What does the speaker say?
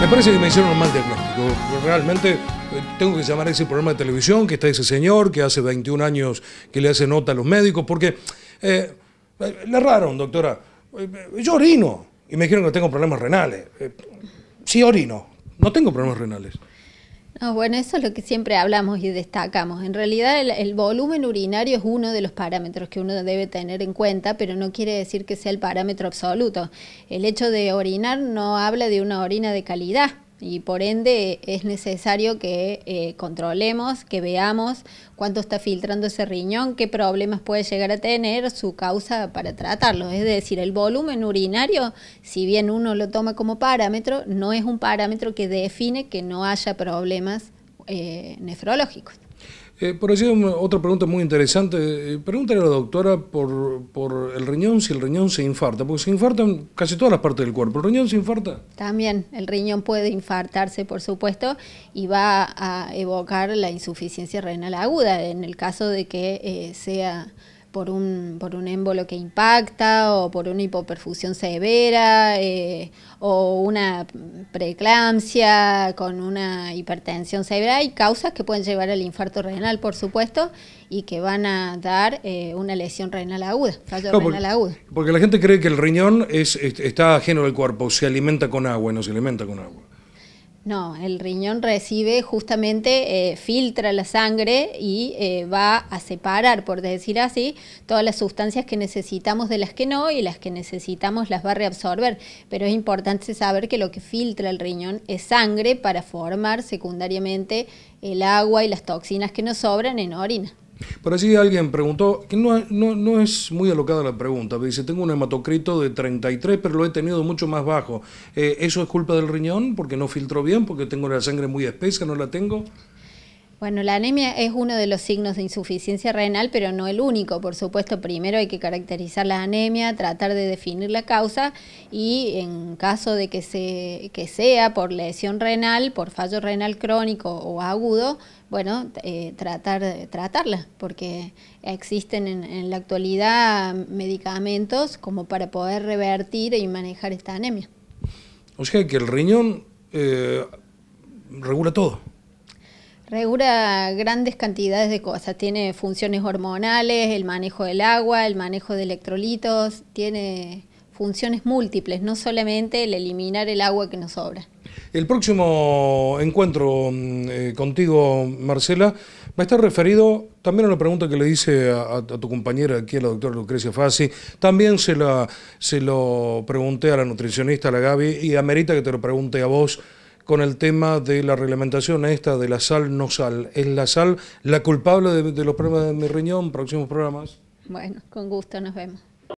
Me parece que me un mal diagnóstico. Realmente eh, tengo que llamar a ese programa de televisión que está ese señor que hace 21 años que le hace nota a los médicos, porque eh, eh, le erraron, doctora. Yo orino y me dijeron que tengo problemas renales. sí, orino. No tengo problemas renales. Ah, bueno, eso es lo que siempre hablamos y destacamos. En realidad el, volumen urinario es uno de los parámetros que uno debe tener en cuenta, pero no quiere decir que sea el parámetro absoluto. El hecho de orinar no habla de una orina de calidad, y por ende es necesario que eh, controlemos, que veamos cuánto está filtrando ese riñón, qué problemas puede llegar a tener su causa para tratarlo. Es decir, el volumen urinario, si bien uno lo toma como parámetro, no es un parámetro que define que no haya problemas eh, nefrológicos. Eh, por decir otra pregunta muy interesante, eh, pregúntale a la doctora por, el riñón, si el riñón se infarta, porque se infartan casi todas las partes del cuerpo. ¿El riñón se infarta? También, el riñón puede infartarse, por supuesto, y va a evocar la insuficiencia renal aguda en el caso de que eh, sea por un, por un émbolo que impacta o por una hipoperfusión severa eh, o una preeclampsia con una hipertensión severa. Hay causas que pueden llevar al infarto renal, por supuesto, y que van a dar eh, una lesión renal aguda, fallo renal porque, Porque la gente cree que el riñón es, está ajeno al cuerpo, se alimenta con agua y no se alimenta con agua. No, el riñón recibe justamente, eh, filtra la sangre y eh, va a separar, por decir así, todas las sustancias que necesitamos de las que no y las que necesitamos las va a reabsorber. Pero es importante saber que lo que filtra el riñón es sangre para formar secundariamente el agua y las toxinas que nos sobran en orina. Por así alguien preguntó, que no, es muy alocada la pregunta, dice, tengo un hematocrito de 33, pero lo he tenido mucho más bajo. Eh, ¿Eso es culpa del riñón? ¿Porque no filtró bien? ¿Porque tengo la sangre muy espesa? ¿No la tengo? Bueno, la anemia es uno de los signos de insuficiencia renal, pero no el único. Por supuesto, primero hay que caracterizar la anemia, tratar de definir la causa y en caso de que, se, sea por lesión renal, por fallo renal crónico o agudo, bueno, eh, tratar, tratarla, porque existen en, la actualidad medicamentos como para poder revertir y manejar esta anemia. O sea que el riñón eh, regula todo. Regula grandes cantidades de cosas. Tiene funciones hormonales, el manejo del agua, el manejo de electrolitos, tiene funciones múltiples, no solamente el eliminar el agua que nos sobra. El próximo encuentro mm, eh, contigo, Marcela, va a estar referido también a una pregunta que le hice a, tu compañera aquí, a la doctora Lucrecia Fassi. También se, la, se lo pregunté a la nutricionista, a la Gaby, y amerita que te lo pregunte a vos con el tema de la reglamentación esta de la sal no sal. ¿Es la sal la culpable de, los problemas de mi riñón? Próximos programas. Bueno, con gusto nos vemos.